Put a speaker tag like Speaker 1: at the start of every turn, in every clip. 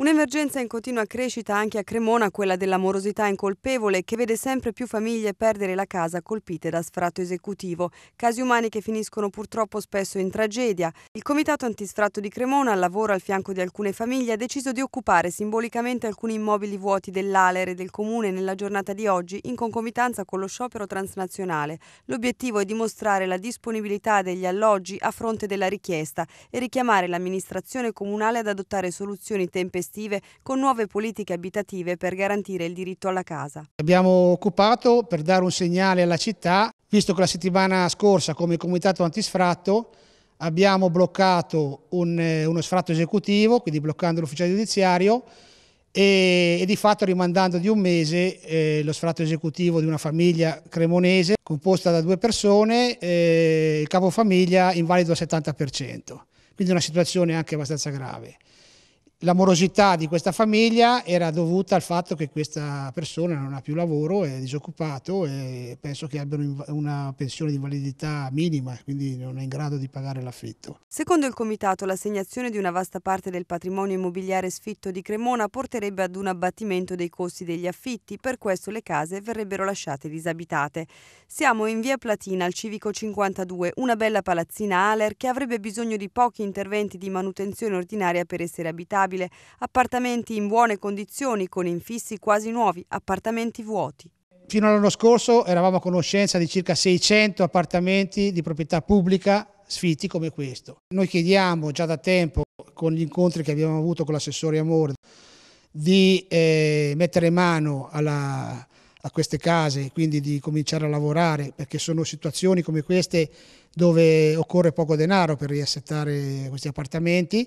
Speaker 1: Un'emergenza in continua crescita anche a Cremona, quella dell'amorosità incolpevole, che vede sempre più famiglie perdere la casa colpite da sfratto esecutivo. Casi umani che finiscono purtroppo spesso in tragedia. Il Comitato Antisfratto di Cremona, al lavoro al fianco di alcune famiglie, ha deciso di occupare simbolicamente alcuni immobili vuoti dell'Alere e del Comune nella giornata di oggi, in concomitanza con lo sciopero transnazionale. L'obiettivo è dimostrare la disponibilità degli alloggi a fronte della richiesta e richiamare l'amministrazione comunale ad adottare soluzioni tempestive estive con nuove politiche abitative per garantire il diritto alla casa.
Speaker 2: Abbiamo occupato per dare un segnale alla città, visto che la settimana scorsa come comitato antisfratto abbiamo bloccato un, eh, uno sfratto esecutivo, quindi bloccando l'ufficiale giudiziario e, e, di fatto rimandando di un mese eh, lo sfratto esecutivo di una famiglia cremonese composta da due persone, eh, il capofamiglia invalido al 70%, quindi una situazione anche abbastanza grave l'amorosità di questa famiglia era dovuta al fatto che questa persona non ha più lavoro, è disoccupato e penso che abbiano una pensione di validità minima, quindi non è in grado di pagare l'affitto.
Speaker 1: Secondo il comitato, l'assegnazione di una vasta parte del patrimonio immobiliare sfitto di Cremona porterebbe ad un abbattimento dei costi degli affitti, per questo le case verrebbero lasciate disabitate. Siamo in via Platina al civico 52, una bella palazzina Aller che avrebbe bisogno di pochi interventi di manutenzione ordinaria per essere abitabile stabile, appartamenti in buone condizioni con infissi quasi nuovi, appartamenti vuoti.
Speaker 2: Fino all'anno scorso eravamo a conoscenza di circa 600 appartamenti di proprietà pubblica sfitti come questo. Noi chiediamo già da tempo, con gli incontri che abbiamo avuto con l'assessore Amore, di eh, mettere mano alla, a queste case, quindi di cominciare a lavorare, perché sono situazioni come queste dove occorre poco denaro per riassettare questi appartamenti.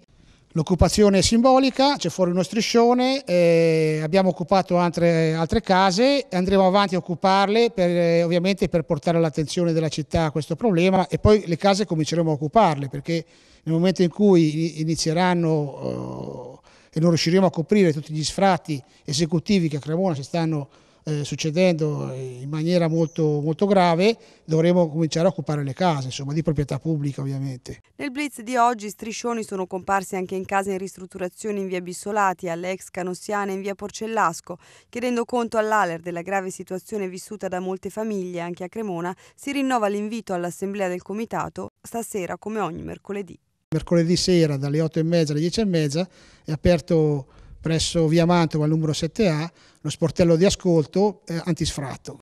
Speaker 2: L'occupazione è simbolica, c'è fuori uno striscione, eh, abbiamo occupato altre, altre, case, andremo avanti a occuparle per, eh, ovviamente per portare all'attenzione della città questo problema e poi le case cominceremo a occuparle perché nel momento in cui inizieranno eh, e non riusciremo a coprire tutti gli sfratti esecutivi che a Cremona si stanno eh, succedendo in maniera molto, molto grave, dovremo cominciare a occupare le case, insomma, di proprietà pubblica ovviamente.
Speaker 1: Nel blitz di oggi striscioni sono comparsi anche in case in ristrutturazione in via Bissolati, all'ex Canossiana in via Porcellasco. Chiedendo conto all'Aler della grave situazione vissuta da molte famiglie anche a Cremona, si rinnova l'invito all'Assemblea del Comitato stasera come ogni mercoledì.
Speaker 2: Mercoledì sera dalle 8 e mezza alle 10 e mezza è aperto presso via Mantova al numero 7A, lo sportello di ascolto eh, antisfratto.